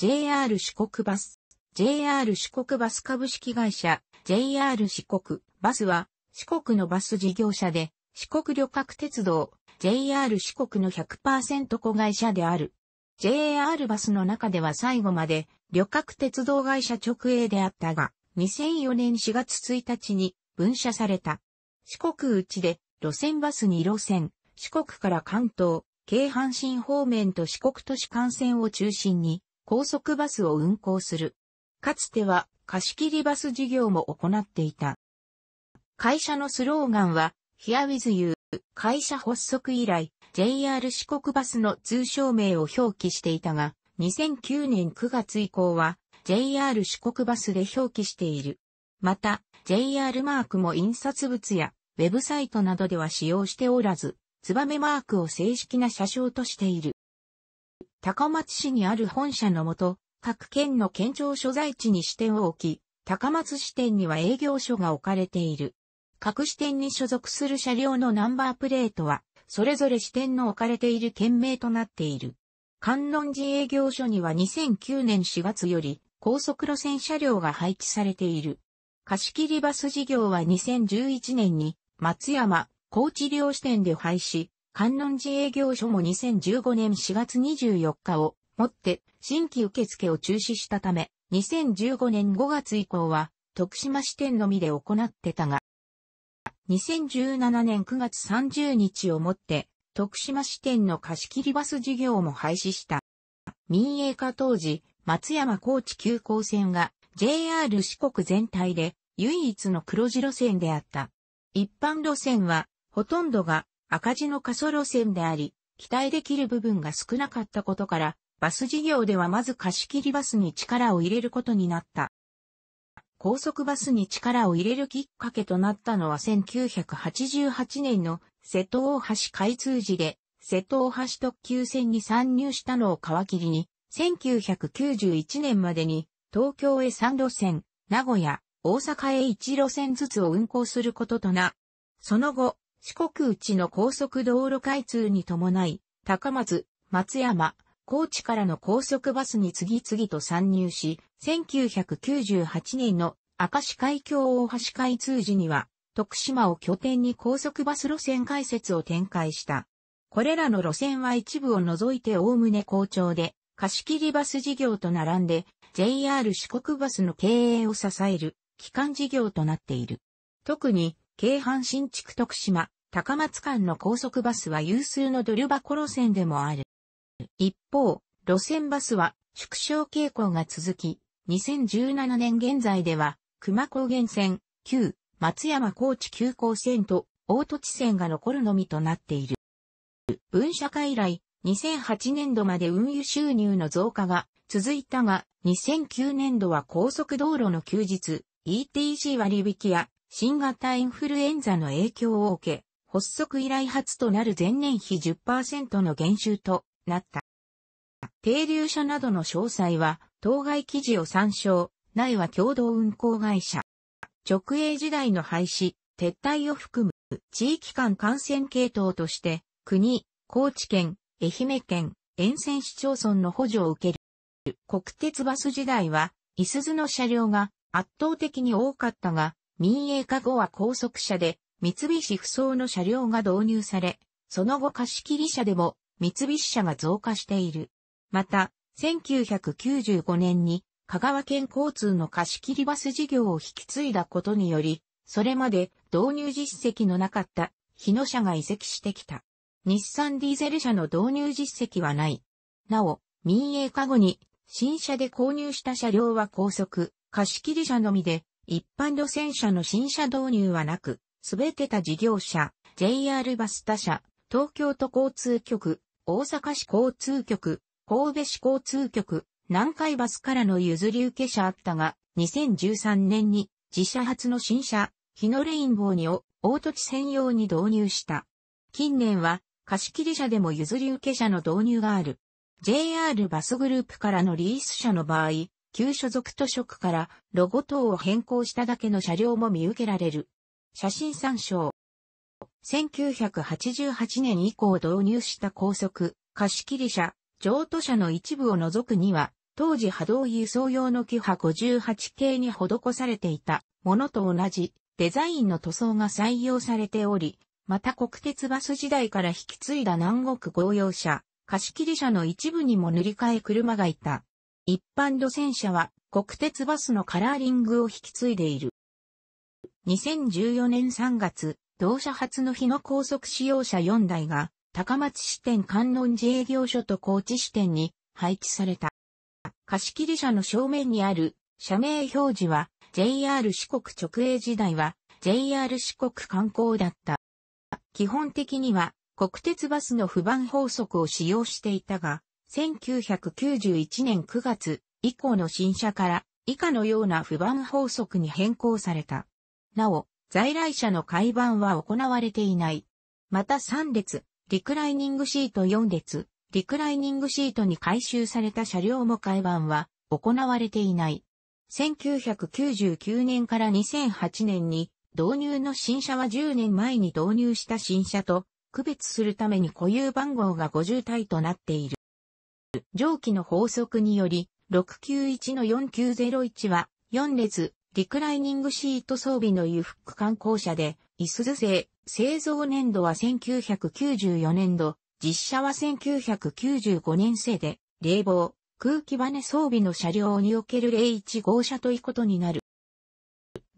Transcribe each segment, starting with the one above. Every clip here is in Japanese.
JR 四国バス。JR 四国バス株式会社 JR 四国バスは四国のバス事業者で四国旅客鉄道 JR 四国の100%子会社である。JR バスの中では最後まで旅客鉄道会社直営であったが2004年4月1日に分社された。四国内で路線バス2路線、四国から関東、京阪神方面と四国都市幹線を中心に高速バスを運行する。かつては貸切バス事業も行っていた。会社のスローガンは Here with you 会社発足以来 JR 四国バスの通称名を表記していたが2009年9月以降は JR 四国バスで表記している。また JR マークも印刷物やウェブサイトなどでは使用しておらず、ツバメマークを正式な車掌としている。高松市にある本社のもと、各県の県庁所在地に支店を置き、高松支店には営業所が置かれている。各支店に所属する車両のナンバープレートは、それぞれ支店の置かれている県名となっている。観音寺営業所には2009年4月より高速路線車両が配置されている。貸切バス事業は2011年に松山、高知両支店で廃止、観音寺営業所も2015年4月24日をもって新規受付を中止したため、2015年5月以降は徳島支店のみで行ってたが、2017年9月30日をもって徳島支店の貸切バス事業も廃止した。民営化当時、松山高知急行線が JR 四国全体で唯一の黒字路線であった。一般路線はほとんどが赤字の過疎路線であり、期待できる部分が少なかったことから、バス事業ではまず貸し切りバスに力を入れることになった。高速バスに力を入れるきっかけとなったのは1988年の瀬戸大橋開通時で、瀬戸大橋特急線に参入したのを皮切りに、1991年までに東京へ3路線、名古屋、大阪へ1路線ずつを運行することとな。その後、四国内の高速道路開通に伴い、高松、松山、高知からの高速バスに次々と参入し、1998年の明石海峡大橋開通時には、徳島を拠点に高速バス路線開設を展開した。これらの路線は一部を除いておおむね好調で、貸切バス事業と並んで、JR 四国バスの経営を支える、基幹事業となっている。特に、京阪新築徳島、高松間の高速バスは有数のドル箱路線でもある。一方、路線バスは縮小傾向が続き、2017年現在では、熊高原線、旧、松山高知急行線と、大土地線が残るのみとなっている。分社会以来、2008年度まで運輸収入の増加が続いたが、2009年度は高速道路の休日、ETC 割引や新型インフルエンザの影響を受け、発足以来初となる前年比10%の減収となった。停留者などの詳細は、当該記事を参照、内は共同運行会社。直営時代の廃止、撤退を含む地域間感染系統として、国、高知県、愛媛県、沿線市町村の補助を受ける。国鉄バス時代は、いすずの車両が圧倒的に多かったが、民営化後は高速車で三菱不走の車両が導入され、その後貸切車でも三菱車が増加している。また、1995年に香川県交通の貸切バス事業を引き継いだことにより、それまで導入実績のなかった日野車が移籍してきた。日産ディーゼル車の導入実績はない。なお、民営化後に新車で購入した車両は高速、貸切車のみで一般路線車の新車導入はなく、すべて他事業者、JR バス他社、東京都交通局、大阪市交通局、神戸市交通局、南海バスからの譲り受け車あったが、2013年に自社初の新車、日のレインボー2を大土地専用に導入した。近年は貸切車でも譲り受け車の導入がある。JR バスグループからのリース車の場合、旧所属書区からロゴ等を変更しただけの車両も見受けられる。写真参照。1988年以降導入した高速、貸切車、譲渡車の一部を除くには、当時波動輸送用のキハ58系に施されていたものと同じデザインの塗装が採用されており、また国鉄バス時代から引き継いだ南国公用車、貸切車の一部にも塗り替え車がいた。一般路線車は国鉄バスのカラーリングを引き継いでいる。2014年3月、同社初の日の高速使用車4台が、高松支店観音寺営業所と高知支店に配置された。貸切車の正面にある社名表示は JR 四国直営時代は JR 四国観光だった。基本的には国鉄バスの不番法則を使用していたが、1991年9月以降の新車から以下のような不番法則に変更された。なお、在来車の改版は行われていない。また3列、リクライニングシート4列、リクライニングシートに改修された車両も改版は行われていない。1999年から2008年に導入の新車は10年前に導入した新車と区別するために固有番号が50体となっている。上記の法則により、691の4901は、4列、リクライニングシート装備の裕福観光車で、イスズ製、製造年度は1994年度、実車は1995年製で、冷房、空気バネ装備の車両における01号車ということになる。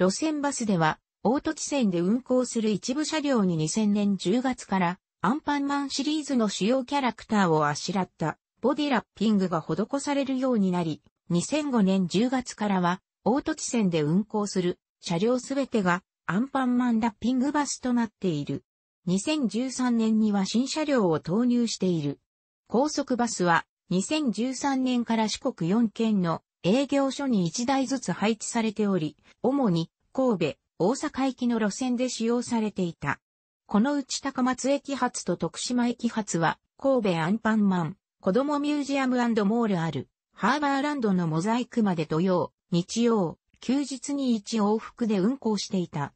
路線バスでは、大ト地線で運行する一部車両に2000年10月から、アンパンマンシリーズの主要キャラクターをあしらったボディラッピングが施されるようになり、2005年10月からは、大都地線で運行する車両すべてがアンパンマンラッピングバスとなっている。2013年には新車両を投入している。高速バスは2013年から四国4県の営業所に1台ずつ配置されており、主に神戸、大阪行きの路線で使用されていた。このうち高松駅発と徳島駅発は神戸アンパンマン子供ミュージアムモールある、ハーバーランドのモザイクまで土曜、日曜、休日に一往復で運行していた。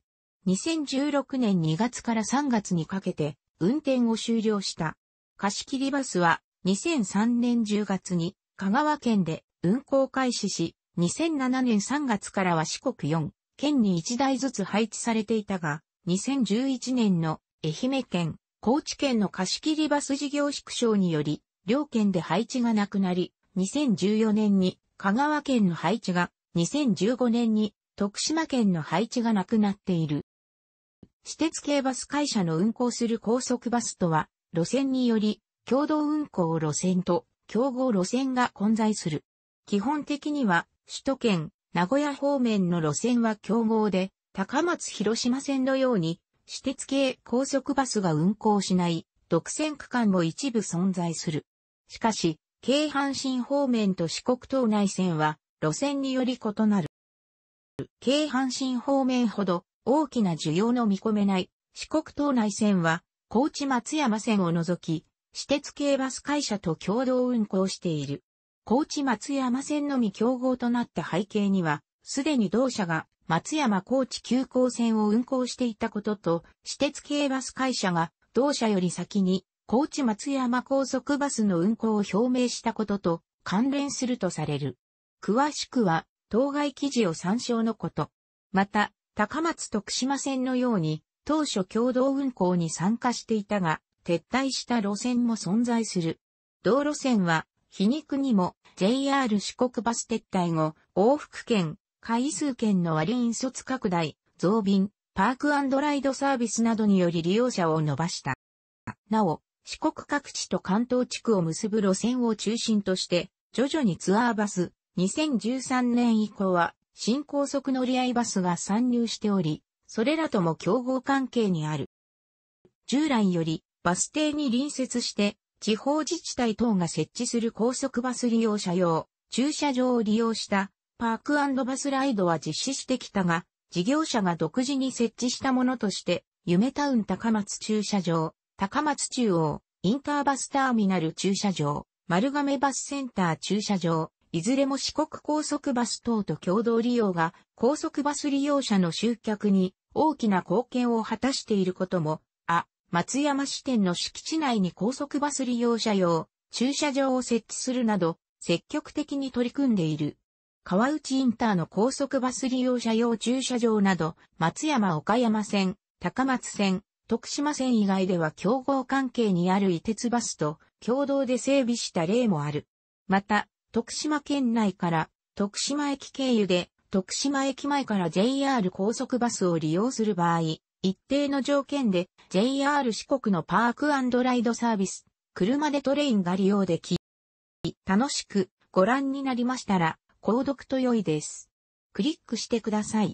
2016年2月から3月にかけて、運転を終了した。貸切バスは、2003年10月に、香川県で運行開始し、2007年3月からは四国4、県に1台ずつ配置されていたが、2011年の愛媛県、高知県の貸切バス事業縮小により、両県で配置がなくなり、2014年に香川県の配置が、2015年に徳島県の配置がなくなっている。私鉄系バス会社の運行する高速バスとは、路線により、共同運行路線と競合路線が混在する。基本的には、首都圏、名古屋方面の路線は競合で、高松広島線のように、私鉄系高速バスが運行しない、独占区間も一部存在する。しかし、京阪神方面と四国東内線は路線により異なる。京阪神方面ほど大きな需要の見込めない四国東内線は高知松山線を除き、私鉄系バス会社と共同運行している。高知松山線のみ競合となった背景には、すでに同社が松山高知急行線を運行していたことと、私鉄系バス会社が同社より先に高知松山高速バスの運行を表明したことと関連するとされる。詳しくは、当該記事を参照のこと。また、高松徳島線のように、当初共同運行に参加していたが、撤退した路線も存在する。道路線は、皮肉にも JR 四国バス撤退後、往復券、回数券の割引率拡大、増便、パークライドサービスなどにより利用者を伸ばした。なお、四国各地と関東地区を結ぶ路線を中心として、徐々にツアーバス、2013年以降は、新高速乗り合いバスが参入しており、それらとも競合関係にある。従来より、バス停に隣接して、地方自治体等が設置する高速バス利用者用、駐車場を利用した、パークバスライドは実施してきたが、事業者が独自に設置したものとして、夢タウン高松駐車場、高松中央、インターバスターミナル駐車場、丸亀バスセンター駐車場、いずれも四国高速バス等と共同利用が高速バス利用者の集客に大きな貢献を果たしていることも、あ、松山支店の敷地内に高速バス利用者用駐車場を設置するなど積極的に取り組んでいる。川内インターの高速バス利用者用駐車場など、松山岡山線、高松線、徳島線以外では競合関係にある伊鉄バスと共同で整備した例もある。また、徳島県内から徳島駅経由で徳島駅前から JR 高速バスを利用する場合、一定の条件で JR 四国のパークライドサービス、車でトレインが利用でき、楽しくご覧になりましたら、購読と良いです。クリックしてください。